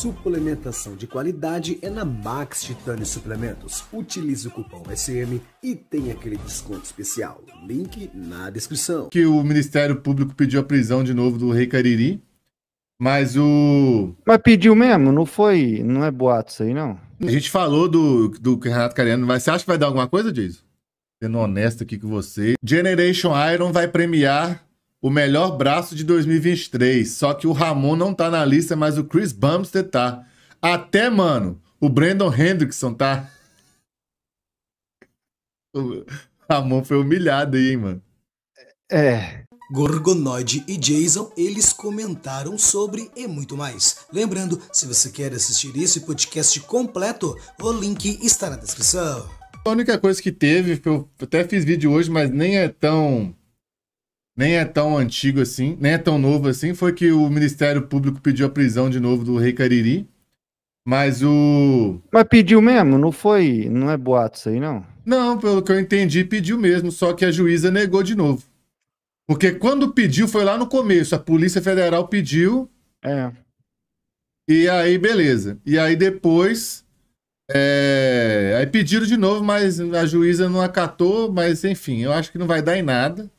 Suplementação de qualidade é na Max Titani Suplementos. Utilize o cupom SM e tem aquele desconto especial. Link na descrição. Que o Ministério Público pediu a prisão de novo do Rei Cariri, mas o... Mas pediu mesmo? Não foi... Não é boato isso aí, não? A gente falou do, do Renato Cariano, mas você acha que vai dar alguma coisa, Jason? Sendo honesto aqui com você. Generation Iron vai premiar o melhor braço de 2023. Só que o Ramon não tá na lista, mas o Chris Bumstead tá. Até, mano, o Brandon Hendrickson tá. O Ramon foi humilhado aí, hein, mano. É. Gorgonoid e Jason, eles comentaram sobre e muito mais. Lembrando, se você quer assistir esse podcast completo, o link está na descrição. A única coisa que teve, eu até fiz vídeo hoje, mas nem é tão nem é tão antigo assim, nem é tão novo assim, foi que o Ministério Público pediu a prisão de novo do Rei Cariri. Mas o. Mas pediu mesmo? Não foi. Não é boato isso aí, não? Não, pelo que eu entendi, pediu mesmo, só que a juíza negou de novo. Porque quando pediu, foi lá no começo. A Polícia Federal pediu. É. E aí, beleza. E aí depois. É... Aí pediram de novo, mas a juíza não acatou. Mas enfim, eu acho que não vai dar em nada.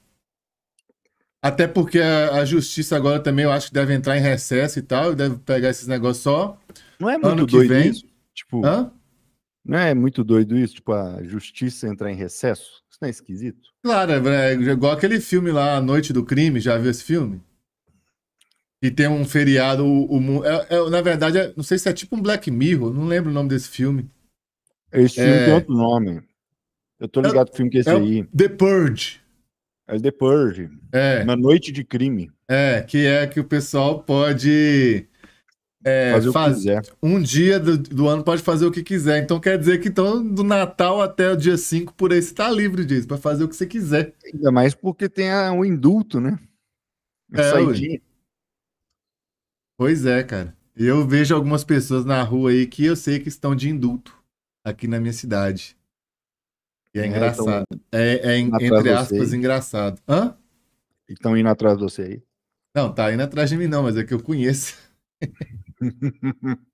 Até porque a, a, justiça agora também eu acho que deve entrar em recesso e tal, deve pegar esses negócios só. Não é muito ano doido vem. isso? Tipo, Hã? não é muito doido isso? Tipo, a justiça entrar em recesso? Isso não é esquisito? Claro, é, é igual aquele filme lá, A Noite do Crime, já viu esse filme? E tem um feriado, o, o é, é, na verdade, é, não sei se é tipo um Black Mirror, não lembro o nome desse filme. Esse filme tem é. outro nome. Eu tô ligado é, filme que é, é esse aí. The Purge. É The Purge. É. Na noite de crime. É, que é que o pessoal pode. É, fazer o faz... que quiser. Um dia do, do, ano pode fazer o que quiser. Então quer dizer que então, do Natal até o dia 5 por aí você tá livre disso, para fazer o que você quiser. Ainda mais porque tem o um indulto, né? é, Pois é, cara. Eu vejo algumas pessoas na rua aí que eu sei que estão de indulto aqui na minha cidade. E é né? então, engraçado. É, é, é entre aspas, engraçado. Hã? Estão indo atrás de você aí? Não, tá indo atrás de mim, não, mas é que eu conheço.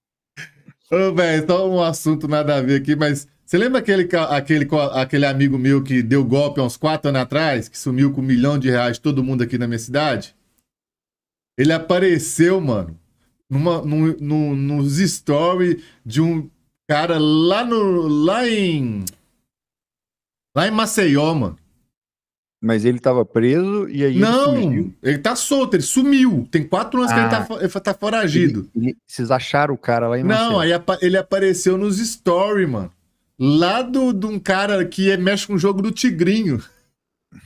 Ô, velho, só um assunto nada a ver aqui, mas você lembra aquele, aquele, aquele amigo meu que deu golpe há uns quatro anos atrás, que sumiu com um milhão de reais todo mundo aqui na minha cidade? Ele apareceu, mano, numa, num, num, nos stories de um cara lá, no, lá em Lá em Maceió, mano. Mas ele tava preso e aí. Não, ele, ele tá solto, ele sumiu. Tem quatro anos ah, que ele tá, ah. ele tá foragido. Ele, ele, vocês acharam o cara lá em Maceió? Não, aí ele apareceu nos stories, mano. Lá do, de um cara que é, mexe com o jogo do Tigrinho. O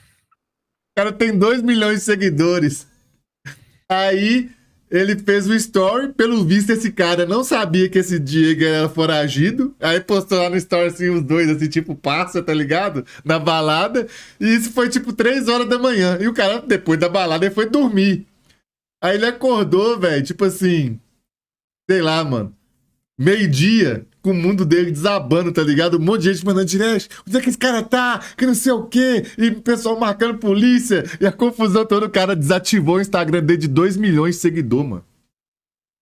cara tem dois milhões de seguidores. Aí ele fez um story, pelo visto esse cara não sabia que esse Diego era foragido. Aí postou lá no story assim os dois, assim, tipo, passa, tá ligado? Na balada. E isso foi tipo 3 horas da manhã. E o cara, depois da balada, ele foi dormir. Aí ele acordou, velho, tipo assim, sei lá, mano, meio-dia com o mundo dele desabando, tá ligado? Um monte de gente mandando direto. Onde é que esse cara tá? Que não sei o quê. E o pessoal marcando polícia. E a confusão toda. O cara desativou o Instagram dele de 2 milhões de seguidor, mano.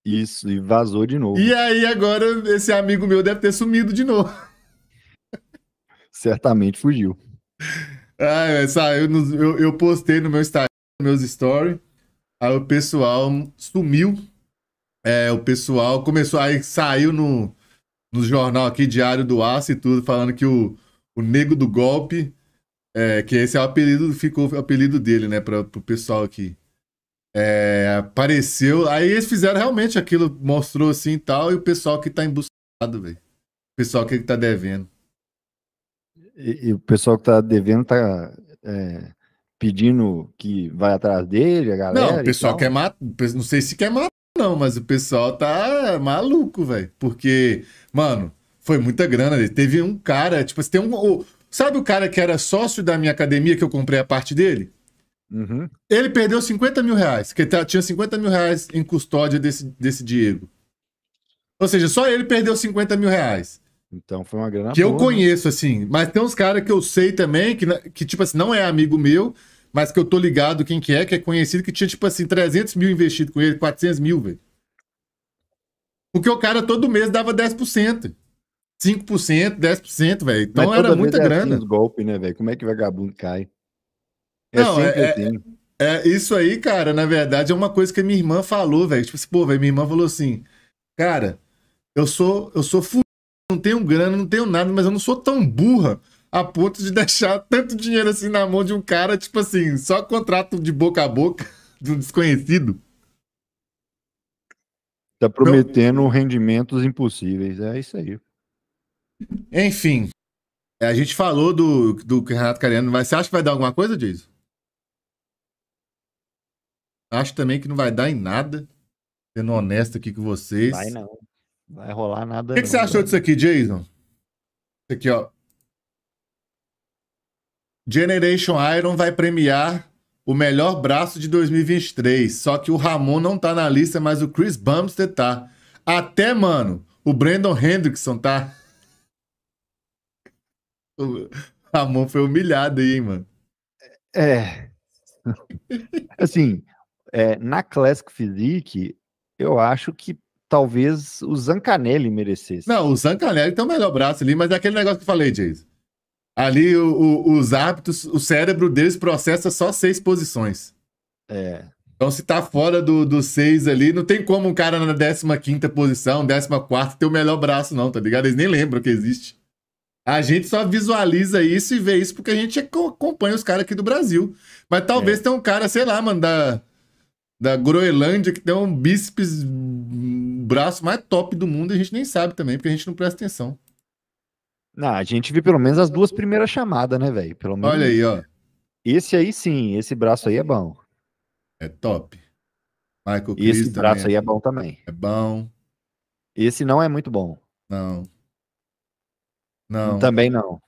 Isso, e vazou de novo. E aí agora esse amigo meu deve ter sumido de novo. Certamente fugiu. Ah, é, eu, eu, eu postei no meu Instagram, meus stories. Aí o pessoal sumiu. É, o pessoal começou, aí saiu no, no jornal aqui, Diário do Aço e tudo, falando que o, o Nego do Golpe, é, que esse é o apelido, ficou o apelido dele, né, para o pessoal aqui. É, apareceu, aí eles fizeram realmente aquilo, mostrou assim e tal, e o pessoal que tá embuscado, velho. O pessoal que tá devendo. E, e, o pessoal que tá devendo tá é, pedindo que vai atrás dele, a galera. Não, o pessoal quer matar. Não sei se quer matar, não, mas o pessoal tá maluco, velho. Porque, mano, foi muita grana. Teve um cara, tipo, assim, tem um. O, sabe o cara que era sócio da minha academia que eu comprei a parte dele? Uhum. Ele perdeu 50 mil reais, que tá, tinha 50 mil reais em custódia desse, desse Diego. Ou seja, só ele perdeu 50 mil reais. Então foi uma grana. Que boa, eu né? conheço, né? assim. Mas tem uns caras que eu sei também, que, né, que, tipo assim, não é amigo meu, mas que eu tô ligado quem que é, que é conhecido, que tinha, tipo assim, 300 mil investido com ele, 400 mil, velho. Porque o cara todo mês dava 10%. 5%, 10%, velho. Então era muita é grana. É assim golpe, né, velho? Como é que vagabundo cai? É Não, sempre é, é, assim. É, isso aí, cara, na verdade, é uma coisa que a minha irmã falou, velho. Tipo assim, pô, velho, minha irmã falou assim, cara, eu sou, eu sou fudido, não tenho grana, não tenho nada, mas eu não sou tão burra a ponto de deixar tanto dinheiro assim na mão de um cara, tipo assim, só contrato de boca a boca de um desconhecido. Tá prometendo rendimentos impossíveis, é isso aí. Enfim, a gente falou do, do Renato Cariano, mas você acha que vai dar alguma coisa, disso? Acho também que não vai dar em nada. Sendo honesto aqui com vocês. Vai não. Vai rolar nada. O que, que, você achou disso aqui, Jason? Isso aqui, ó. Generation Iron vai premiar o melhor braço de 2023. Só que o Ramon não tá na lista, mas o Chris Bumstead tá. Até, mano, o Brandon Hendrickson tá. O Ramon foi humilhado aí, hein, mano. É. Assim, é, na Classic Physique, eu acho que talvez o Zancanelli merecesse. Não, o Zancanelli tem o melhor braço ali, mas é aquele negócio que eu falei, Jason. Ali o, o, os hábitos, o cérebro deles processa só seis posições. É. Então, se tá fora do, do seis ali, não tem como um cara na 15 posição, 14 ter o melhor braço, não, tá ligado? Eles nem lembram que existe. A gente só visualiza isso e vê isso porque a gente acompanha os caras aqui do Brasil. Mas talvez é. tenha um cara, sei lá, mano, da, da Groenlândia que tem um bíceps braço mais top do mundo a gente nem sabe também, porque a gente não presta atenção. Não, a gente viu pelo menos as duas primeiras chamadas, né, velho? Pelo menos. Olha aí, ó. Esse aí sim, esse braço aí é bom. É top. Michael Chris Esse braço também. aí é, é bom também. É bom. Esse não é muito bom. Não. Não. Também não.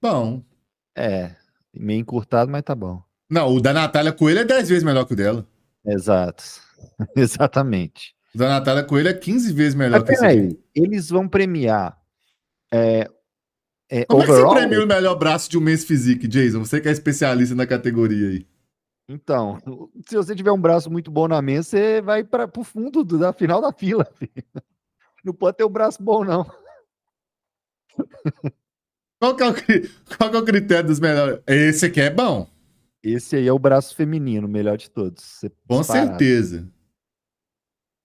Bom. É, meio encurtado, mas tá bom. Não, o da Natália Coelho é 10 vezes melhor que o dela. Exato. Exatamente. O da Natália Coelho é 15 vezes melhor mas que o Peraí, Eles vão premiar é, é, Como overall, é que você premia o melhor braço de um mês physique, Jason? Você que é especialista na categoria aí. Então, se você tiver um braço muito bom na mesa, você vai para o fundo do, da final da fila. Filho. Não pode ter o um braço bom, não. Qual que, é o, qual que é o critério dos melhores? Esse aqui é bom. Esse aí é o braço feminino, melhor de todos. Você, Com disparado. certeza.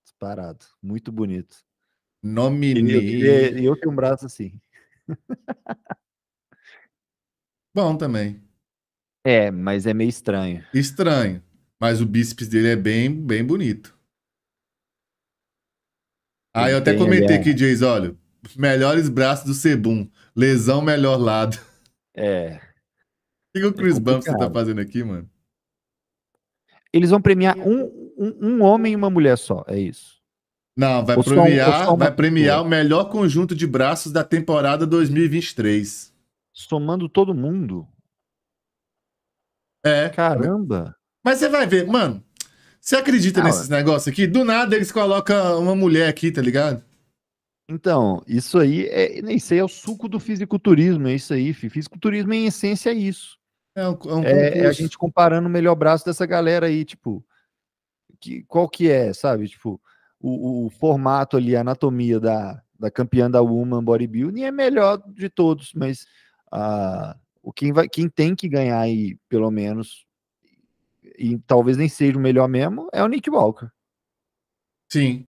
Disparado. Muito bonito. Nomini. Eu, eh, eu tenho um braço assim. Bom também. É, mas é meio estranho. Estranho. Mas o bíceps dele é bem, bem bonito. Aí ah, eu até comentei aqui, Jays, olha, melhores braços do Sebum, lesão melhor lado. É. é o que, o Chris é Bumps tá fazendo aqui, mano? Eles vão premiar um, um, um homem e uma mulher só, é isso. Não, vai premiar, vai premiar o melhor conjunto de braços da temporada 2023. Somando todo mundo. É. Caramba. Mas você vai ver, mano. Você acredita ah, nesses negócios aqui? Do nada eles colocam uma mulher aqui, tá ligado? Então, isso aí é, nem sei, é o suco do fisiculturismo, é isso aí, filho. Fisiculturismo em essência é isso. É, um, é, é, é a gente comparando o melhor braço dessa galera aí, tipo, que, qual que é, sabe? Tipo, o, o formato ali, a anatomia da, da campeã da Woman Bodybuilding é melhor de todos, mas uh, o quem, vai, quem tem que ganhar aí, pelo menos, e talvez nem seja o melhor mesmo, é o Nick Walker. Sim.